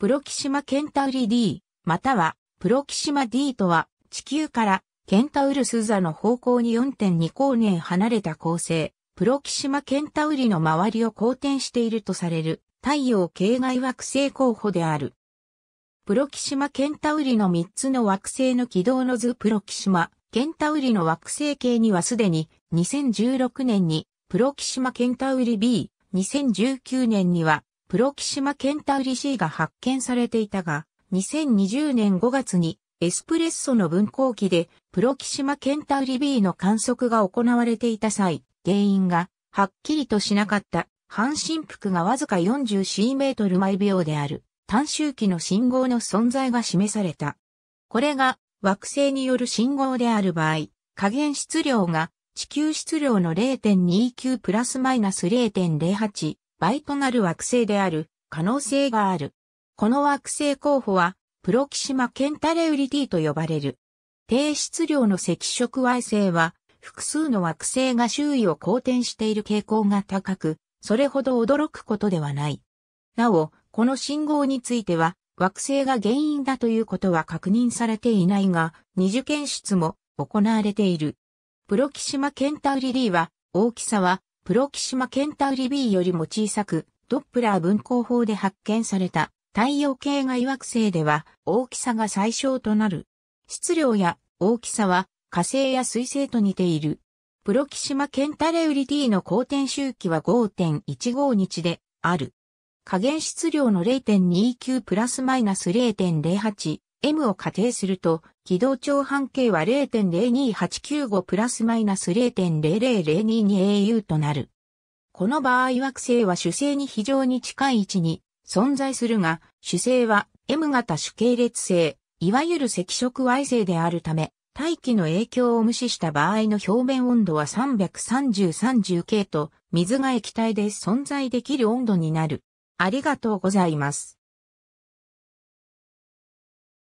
プロキシマケンタウリ D、またはプロキシマ D とは地球からケンタウルス座の方向に4.2光年離れた恒星、プロキシマケンタウリの周りを公転しているとされる太陽系外惑星候補である。プロキシマケンタウリの3つの惑星の軌道の図プロキシマケンタウリの惑星系にはすでに2016年にプロキシマケンタウリ B、2019年にはプロキシマケンタウリシーが発見されていたが、2020年5月にエスプレッソの分光器でプロキシマケンタウリ B の観測が行われていた際、原因がはっきりとしなかった半振幅がわずか 44m 毎秒である短周期の信号の存在が示された。これが惑星による信号である場合、加減質量が地球質量の0.29プラスマイナス0.08倍となる惑星である可能性がある。この惑星候補は、プロキシマ・ケンタレウリティと呼ばれる。低質量の赤色矮星は、複数の惑星が周囲を公転している傾向が高く、それほど驚くことではない。なお、この信号については、惑星が原因だということは確認されていないが、二次検出も行われている。プロキシマ・ケンタウリリーは、大きさはプロキシマケンタウリ B よりも小さく、ドップラー分光法で発見された太陽系外惑星では大きさが最小となる。質量や大きさは火星や水星と似ている。プロキシマケンタレウリ D の光転周期は5.15日である。加減質量の0.29プラスマイナス0.08 M を仮定すると、軌道長半径は0.02895プラスマイナス 0.00022au となる。この場合惑星は主星に非常に近い位置に存在するが、主星は M 型主系列星、いわゆる赤色矮星であるため、大気の影響を無視した場合の表面温度は 330-30K と水が液体で存在できる温度になる。ありがとうございます。